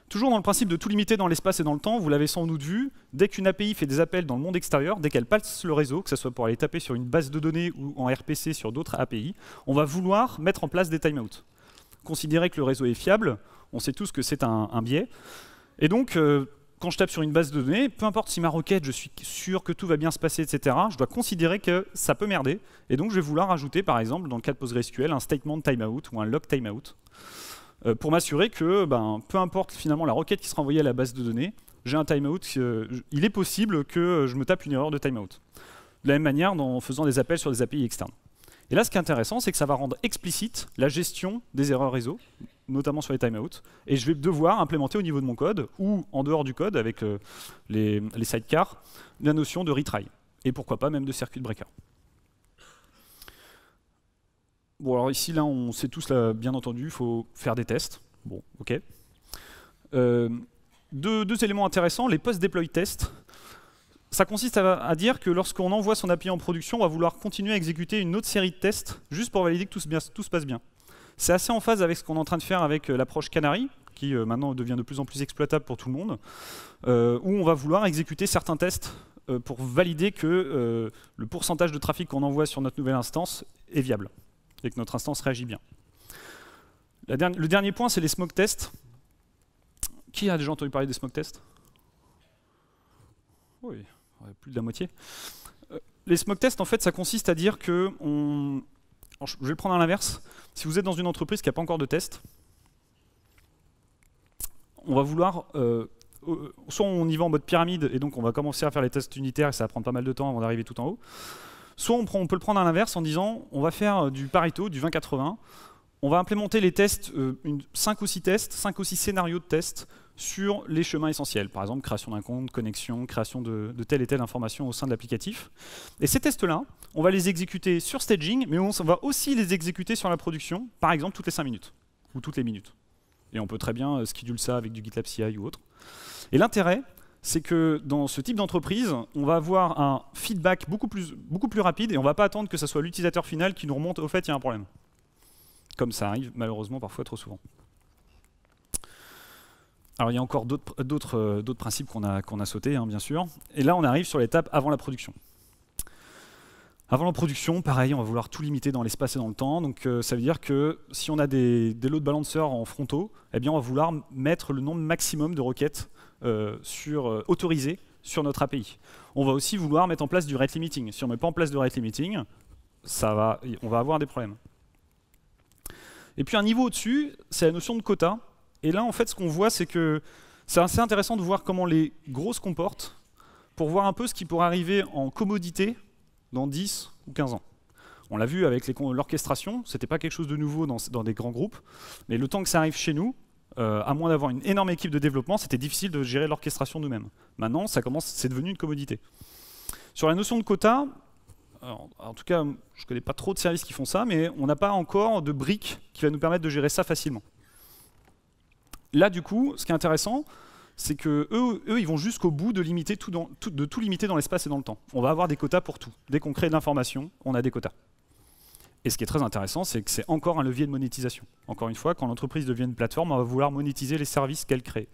Toujours dans le principe de tout limiter dans l'espace et dans le temps, vous l'avez sans doute vu, dès qu'une API fait des appels dans le monde extérieur, dès qu'elle passe le réseau, que ce soit pour aller taper sur une base de données ou en RPC sur d'autres API, on va vouloir mettre en place des timeouts. Considérer que le réseau est fiable, on sait tous que c'est un, biais. Et donc, euh, quand je tape sur une base de données, peu importe si ma requête, je suis sûr que tout va bien se passer, etc., je dois considérer que ça peut merder. Et donc, je vais vouloir ajouter, par exemple, dans le cas de PostgreSQL, un statement timeout ou un log timeout. Euh, pour m'assurer que, ben, peu importe finalement la requête qui sera envoyée à la base de données, j'ai un timeout, euh, il est possible que euh, je me tape une erreur de timeout. De la même manière, en faisant des appels sur des API externes. Et là, ce qui est intéressant, c'est que ça va rendre explicite la gestion des erreurs réseau, notamment sur les timeouts, et je vais devoir implémenter au niveau de mon code, ou en dehors du code, avec les, les sidecars, la notion de retry, et pourquoi pas même de circuit breaker. Bon, alors ici, là, on sait tous, bien entendu, il faut faire des tests. Bon, OK. Euh, deux, éléments intéressants, les post-deploy tests. Ça consiste à, dire que lorsqu'on envoie son API en production, on va vouloir continuer à exécuter une autre série de tests juste pour valider que tout se, passe bien. C'est assez en phase avec ce qu'on est en train de faire avec euh, l'approche Canary, qui euh, maintenant devient de plus en plus exploitable pour tout le monde, où on va vouloir exécuter certains tests pour valider que le pourcentage de trafic qu'on envoie sur notre nouvelle instance est viable et que notre instance réagit bien. le dernier point, c'est les smoke tests. Qui a déjà entendu parler des smoke tests Oui, plus de la moitié. Euh, les smoke tests, en fait, ça consiste à dire que on... je vais le prendre à l'inverse. Si vous êtes dans une entreprise qui n'a pas encore de tests, on va vouloir euh, euh, soit on y va en mode pyramide et donc on va commencer à faire les tests unitaires et ça va prendre pas mal de temps avant d'arriver tout en haut, Soit on, peut le prendre à l'inverse en disant on va faire euh, du Pareto, du 20-80, on va implémenter les tests, 5 euh, ou 6 tests, 5 ou 6 scénarios de tests sur les chemins essentiels. Par exemple, création d'un compte, connexion, création de, de, telle et telle information au sein de l'applicatif. Et ces tests-là, on va les exécuter sur staging, mais on va aussi les exécuter sur la production, par exemple toutes les 5 minutes, ou toutes les minutes. Et on peut très bien euh, schedule ça avec du GitLab CI ou autre. Et l'intérêt, c'est que dans ce type d'entreprise, on va avoir un feedback beaucoup plus, rapide et on ne va pas attendre que ce soit l'utilisateur final qui nous remonte au fait il y a un problème. Comme ça arrive malheureusement parfois trop souvent. Alors il y a encore d'autres euh, principes qu'on a, sautés, hein, bien sûr. Et là on arrive sur l'étape avant la production. Avant la production, pareil, on va vouloir tout limiter dans l'espace et dans le temps. Donc euh, ça veut dire que si on a des, des lots de balanceurs en frontaux, eh bien on va vouloir mettre le nombre maximum de requêtes euh, sur, euh, sur notre API. On va aussi vouloir mettre en place du rate limiting. Si on ne met pas en place de rate limiting, ça va, on va avoir des problèmes. Et puis un niveau au-dessus, c'est la notion de quota. Et là, en fait, ce qu'on voit, c'est que c'est assez intéressant de voir comment les gros se comportent pour voir un peu ce qui pourrait arriver en commodité dans 10 ou 15 ans. On l'a vu avec l'orchestration, c'était pas quelque chose de nouveau dans, des grands groupes, mais le temps que ça arrive chez nous, euh, à moins d'avoir une énorme équipe de développement, c'était difficile de gérer l'orchestration nous-mêmes. Maintenant, ça commence, c'est devenu une commodité. Sur la notion de quota, en tout cas, je ne connais pas trop de services qui font ça, mais on n'a pas encore de brique qui va nous permettre de gérer ça facilement. Là, du coup, ce qui est intéressant, c'est que eux, ils vont jusqu'au bout de, limiter tout de tout limiter dans l'espace et dans le temps. On va avoir des quotas pour tout. Dès qu'on crée de l'information, on a des quotas. Et ce qui est très intéressant, c'est que c'est encore un levier de monétisation. Encore une fois, quand l'entreprise devient une plateforme, on va vouloir monétiser les services qu'elle crée.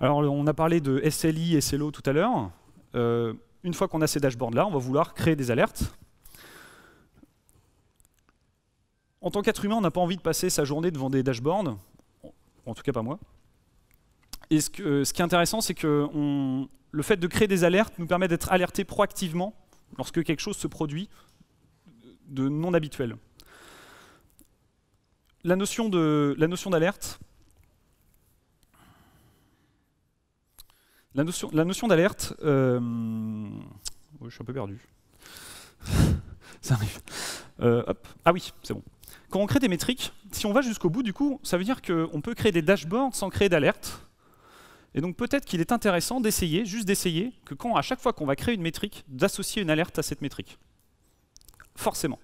Alors, on a parlé de SLI, SLO tout à l'heure. Euh, une fois qu'on a ces dashboards-là, on va vouloir créer des alertes. En tant qu'être humain, on n'a pas envie de passer sa journée devant des dashboards, en tout cas pas moi. Et ce, qui est intéressant, c'est que le fait de créer des alertes nous permet d'être alertés proactivement lorsque quelque chose se produit de non habituel. La notion d'alerte, La notion, la notion d'alerte, euh, oh, je suis un peu perdu. *laughs* ça arrive. Euh, ah oui, c'est bon. Quand on crée des métriques, si on va jusqu'au bout, du coup, ça veut dire qu'on peut créer des dashboards sans créer d'alerte. Et donc peut-être qu'il est intéressant d'essayer, juste d'essayer, que quand à chaque fois qu'on va créer une métrique, d'associer une alerte à cette métrique. Forcément.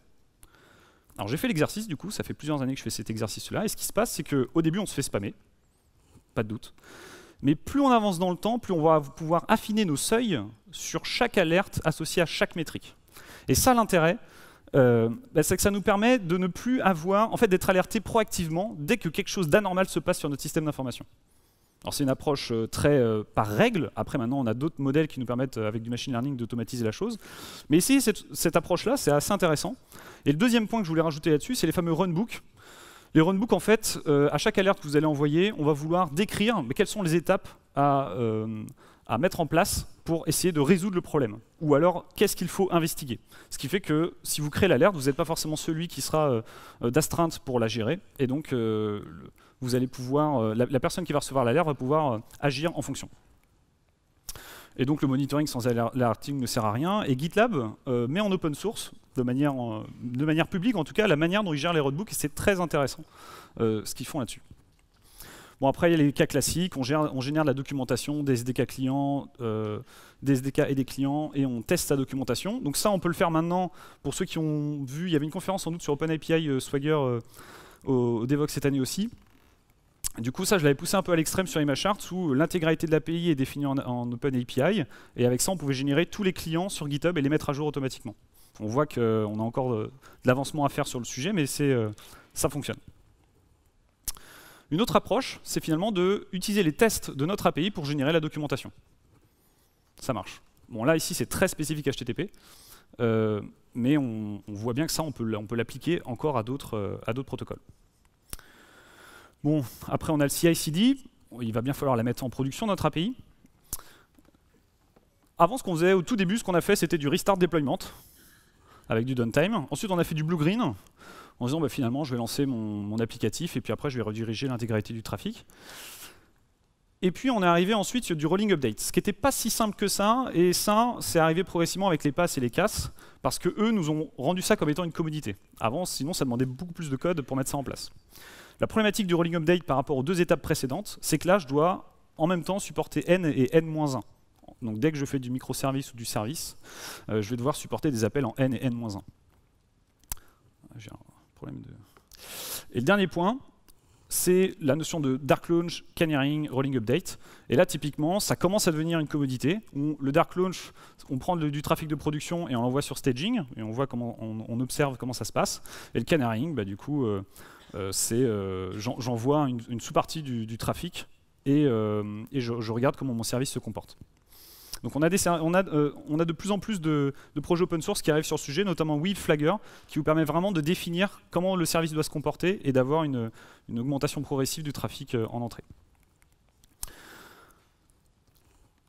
Alors j'ai fait l'exercice du coup, ça fait plusieurs années que je fais cet exercice-là, et ce qui se passe, c'est qu'au début on se fait spammer, pas de doute. Mais plus on avance dans le temps, plus on va pouvoir affiner nos seuils sur chaque alerte associée à chaque métrique. Et ça l'intérêt, euh, bah, c'est que ça nous permet de ne plus avoir, en fait d'être alerté proactivement dès que quelque chose d'anormal se passe sur notre système d'information. Alors c'est une approche euh, très euh, par règle. Après maintenant on a d'autres modèles qui nous permettent euh, avec du machine learning d'automatiser la chose. Mais ici cette, approche-là c'est assez intéressant. Et le deuxième point que je voulais rajouter là-dessus c'est les fameux runbooks. Les runbooks en fait à chaque alerte que vous allez envoyer on va vouloir décrire mais quelles sont les étapes à, mettre en place pour essayer de résoudre le problème. Ou alors, qu'est-ce qu'il faut investiguer Ce qui fait que si vous créez l'alerte, vous n'êtes pas forcément celui qui sera d'astreinte pour la gérer. Et donc, vous allez pouvoir, euh, la, personne qui va recevoir l'alerte va pouvoir euh, agir en fonction. Et donc le monitoring sans alerting ne sert à rien. Et GitLab euh, met en open source, de manière, de manière publique en tout cas, la manière dont ils gèrent les roadbooks. Et c'est très intéressant ce qu'ils font là-dessus. Bon, après, il y a les cas classiques. On, génère de la documentation des SDK clients, des SDK et des clients, et on teste sa documentation. Donc ça, on peut le faire maintenant. Pour ceux qui ont vu, il y avait une conférence en doute sur OpenAPI Swagger au, DevOps cette année aussi. Du coup, ça, je l'avais poussé un peu à l'extrême sur ImageCharts où l'intégralité de l'API est définie en, OpenAPI, et avec ça, on pouvait générer tous les clients sur GitHub et les mettre à jour automatiquement. On voit qu'on euh, a encore euh, de, l'avancement à faire sur le sujet, mais euh, ça fonctionne. Une autre approche, c'est finalement d'utiliser les tests de notre API pour générer la documentation. Ça marche. Bon, là, ici, c'est très spécifique HTTP, mais on, voit bien que ça, on peut, l'appliquer encore à d'autres protocoles. Bon, après on a le CI/CD, il va bien falloir la mettre en production notre API. Avant, ce qu'on faisait au tout début, ce qu'on a fait, c'était du restart deployment avec du downtime. Ensuite, on a fait du blue green en disant bah, finalement, je vais lancer mon, applicatif et puis après, je vais rediriger l'intégralité du trafic. Et puis, on est arrivé ensuite du rolling update, ce qui n'était pas si simple que ça. Et ça, c'est arrivé progressivement avec les passes et les casses parce que eux nous ont rendu ça comme étant une commodité. Avant, sinon, ça demandait beaucoup plus de code pour mettre ça en place. La problématique du rolling update par rapport aux deux étapes précédentes, c'est que là, je dois en même temps supporter n et n-1. Donc dès que je fais du microservice ou du service, euh, je vais devoir supporter des appels en n et n-1. J'ai un problème de... Et le dernier point, c'est la notion de dark launch, canarying, rolling update. Et là, typiquement, ça commence à devenir une commodité. le dark launch, on prend du trafic de production et on l'envoie sur staging, et on voit comment on, observe comment ça se passe. Et le canarying, bah, du coup, euh, euh, c'est euh, j'envoie une, sous-partie du, trafic et, euh, je, regarde comment mon service se comporte. Donc on a, de plus en plus de, projets open source qui arrivent sur ce sujet, notamment Weave Flagger, qui vous permet vraiment de définir comment le service doit se comporter et d'avoir une, augmentation progressive du trafic en entrée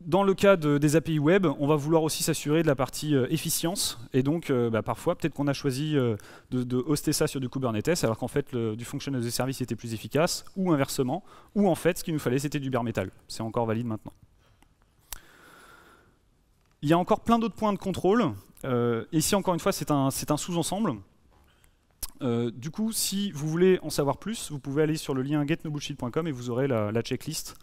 dans le cas des API web, on va vouloir aussi s'assurer de la partie euh, efficience. Et donc, euh, bah, parfois, peut-être qu'on a choisi euh, de, hoster ça sur du Kubernetes, alors qu'en fait, du function as a service était plus efficace, ou inversement, ou en fait, ce qu'il nous fallait, c'était du bare metal. C'est encore valide maintenant. Il y a encore plein d'autres points de contrôle. ici, encore une fois, c'est un sous-ensemble. Euh, du coup, si vous voulez en savoir plus, vous pouvez aller sur le lien getnobullshit.com et vous aurez la, checklist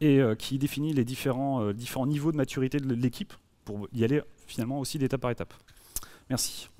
et, euh, qui définit les euh, différents niveaux de maturité de l'équipe pour y aller finalement aussi d'étape par étape. Merci.